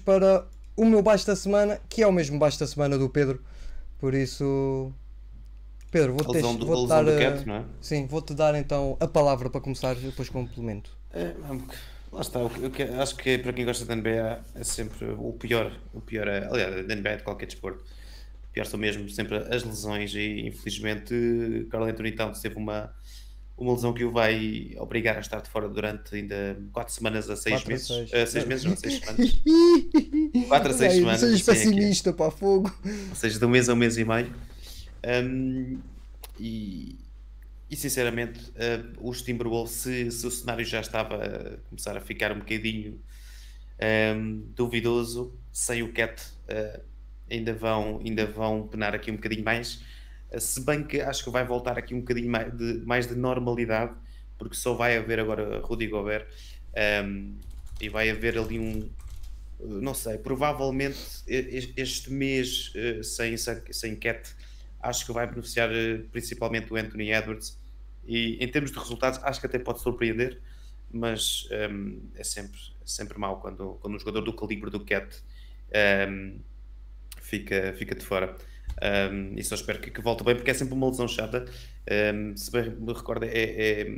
para o meu baixo da semana, que é o mesmo baixo da semana do Pedro. Por isso, Pedro, vou-te vou, te, dar. Eh, é? Sim, vou-te dar então a palavra para começar, depois complemento. É, é lá está, eu, eu, é- acho que é para quem gosta da NBA é sempre o pior. O pior é, aliás, da NBA é de qualquer desporto. O pior são mesmo sempre as lesões e infelizmente Carl Anthony Towns teve uma uma lesão que o vai obrigar a estar de fora durante ainda 4 semanas a 6 meses. 6 uh, meses, não, 6 semanas. 4 a 6 semanas. Sejas é é. pessimista, pá, fogo. Ou seja, de um mês a um mês e meio. Um, e, e, sinceramente, uh, hum, os Timberwolves, se, se, o cenário já estava a começar a ficar um bocadinho um, duvidoso, sem o Cat uh, ainda, vão, ainda vão penar aqui um bocadinho mais se bem que acho que vai voltar aqui um bocadinho mais de, mais de normalidade, porque só vai haver agora Rudy Gobert um, ehm, e vai haver ali um, não sei, provavelmente este mês eh, sem, sem Cat acho que vai beneficiar eh, principalmente o Anthony Edwards e em termos de resultados acho que até pode surpreender, mas um, ehm, é sempre, é sempre mal quando, quando um jogador do calibre do Cat um, ehm, fica, fica de fora. Um, e só espero que, que, volte bem, porque é sempre uma lesão chata. Um, se bem me recordo, é, é,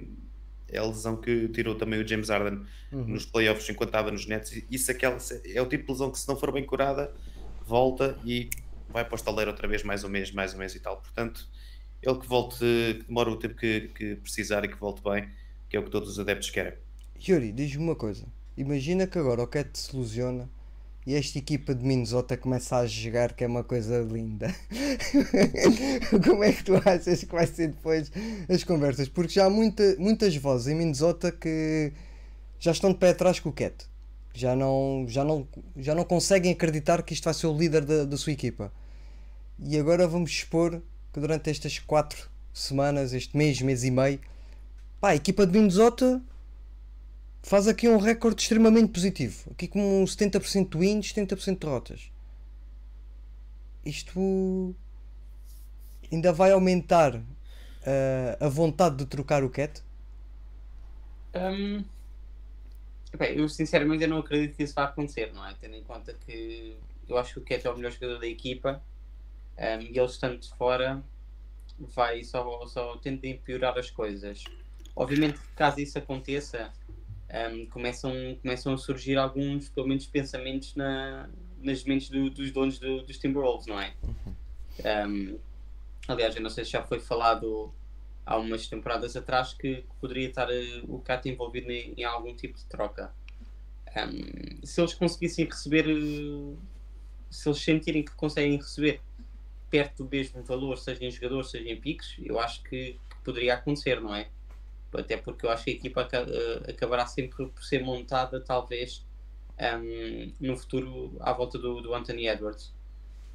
é, a lesão que tirou também o James Arden uhum. nos playoffs enquanto estava nos Nets. Isso aquela, é o tipo de lesão que, se não for bem curada, volta e vai para o estaleiro outra vez, mais um mês, mais um mês e tal. Portanto, ele que volte, que demora o tempo que, que precisar e que volte bem, que é o que todos os adeptos querem. Yuri, diz-me uma coisa. Imagina que agora o Cat se ilusiona e esta equipa de Minnesota começa a jogar, que é uma coisa linda. Como é que tu achas que vai ser depois as conversas? Porque já há muita, muitas vozes em Minnesota que já estão de pé atrás com o Cat. Já não, já, não, já não conseguem acreditar que isto vai ser o líder da, da sua equipa. E agora vamos expor que durante estas quatro semanas, este mês, mês e meio, pá, a equipa de Minnesota faz aqui um recorde extremamente positivo. Aqui com 70% de wins, 70% de derrotas. Isto ainda vai aumentar uh, a vontade de trocar o Cat? Um, bem, eu sinceramente eu não acredito que isso vá acontecer, não é? Tendo em conta que eu acho que o Cat é o melhor jogador da equipa um, e ele estando de fora vai só, só a piorar as coisas. Obviamente, caso isso aconteça, um, começam, começam a surgir alguns, pelo menos, pensamentos na, nas mentes do, dos donos do, dos Timberwolves, não é? Uhum. Um, aliás, eu não sei se já foi falado há umas temporadas atrás que, que poderia estar eh, o Cat envolvido em, em, algum tipo de troca. Um, se eles conseguissem receber, eh, se eles sentirem que conseguem receber perto do mesmo valor, seja em jogadores, seja em piques, eu acho que, que poderia acontecer, não é? até porque eu acho que a equipa eh, acabará sempre por ser montada, talvez, um, ehm, no futuro à volta do, do Anthony Edwards.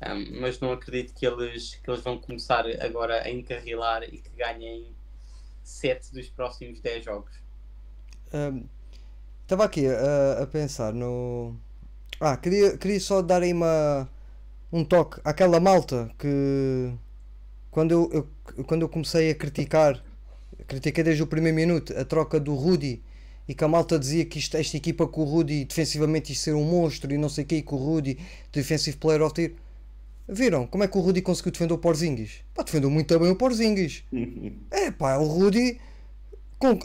Um, ehm, mas não acredito que eles, que eles vão começar agora a encarrilar e que ganhem 7 dos próximos 10 jogos. Ehm, estava um, aqui a, a, pensar no. Ah, queria, queria só dar aí uma, um toque àquela malta que quando eu, eu, quando eu comecei a criticar critiquei desde o primeiro minuto a troca do Rudy e que a malta dizia que isto, esta equipa com o Rudy defensivamente isto ser um monstro e não sei o que, e com o Rudy defensive player of the year. Viram como é que o Rudy conseguiu defender o Porzingis? Pá, defendeu muito bem o Porzingis. é pá, o Rudy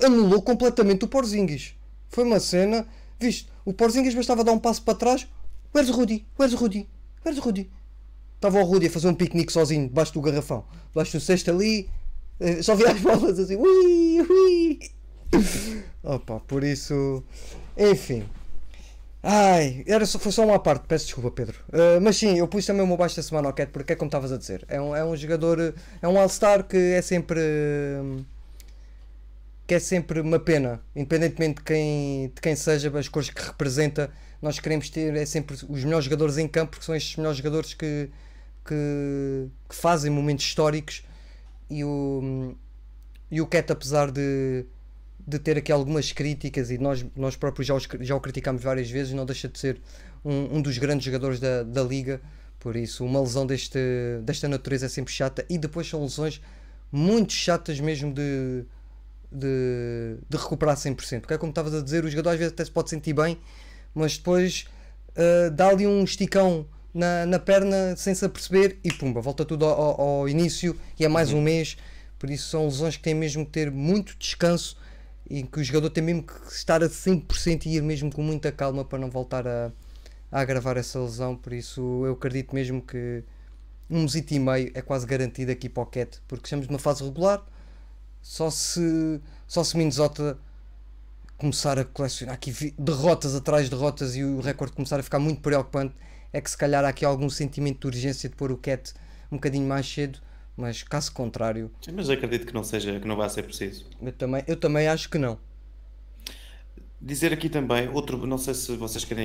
anulou completamente o Porzingis. Foi uma cena, viste, o Porzingis bastava dar um passo para trás. Where's Rudy? Where's Rudy? Where's Rudy? Estava o Rudy a fazer um piquenique sozinho debaixo do garrafão, debaixo do cesto ali, eh, só vi as bolas assim, ui, ui. Opa, por isso. Enfim. Ai, era só, foi só uma parte, peço desculpa, Pedro. Uh, mas sim, eu pus também o meu baixo da semana ao Cat, porque é como estavas a dizer. É um, é um jogador, é um All-Star que é sempre. que é sempre uma pena, independentemente de quem, de quem seja, as cores que representa, nós queremos ter é sempre os melhores jogadores em campo, porque são estes melhores jogadores que, que, que fazem momentos históricos e o, e o Cat, apesar de, de ter aqui algumas críticas, e nós, nós próprios já, os, já o criticámos várias vezes, não deixa de ser um, um dos grandes jogadores da, da liga. Por isso, uma lesão deste, desta natureza é sempre chata, e depois são lesões muito chatas mesmo de, de, de recuperar 100%. Porque é como estavas a dizer, o jogador às vezes até se pode sentir bem, mas depois uh, eh, dá ali um esticão na, na perna sem se aperceber e pumba, volta tudo ao, ao início e é mais uhum. um mês. Por isso são lesões que têm mesmo que ter muito descanso e que o jogador tem mesmo que estar a 100% e ir mesmo com muita calma para não voltar a, a agravar essa lesão. Por isso eu acredito mesmo que um mesito e meio é quase garantido aqui para o Cat, porque estamos numa fase regular. Só se, só se Minnesota começar a colecionar aqui derrotas atrás de derrotas e o recorde começar a ficar muito preocupante é que se calhar há aqui algum sentimento de urgência de pôr o Cat um bocadinho mais cedo, mas caso contrário. Sim, mas acredito que não seja, que não vá ser preciso. Eu também, eu também acho que não. Dizer aqui também, outro, não sei se vocês querem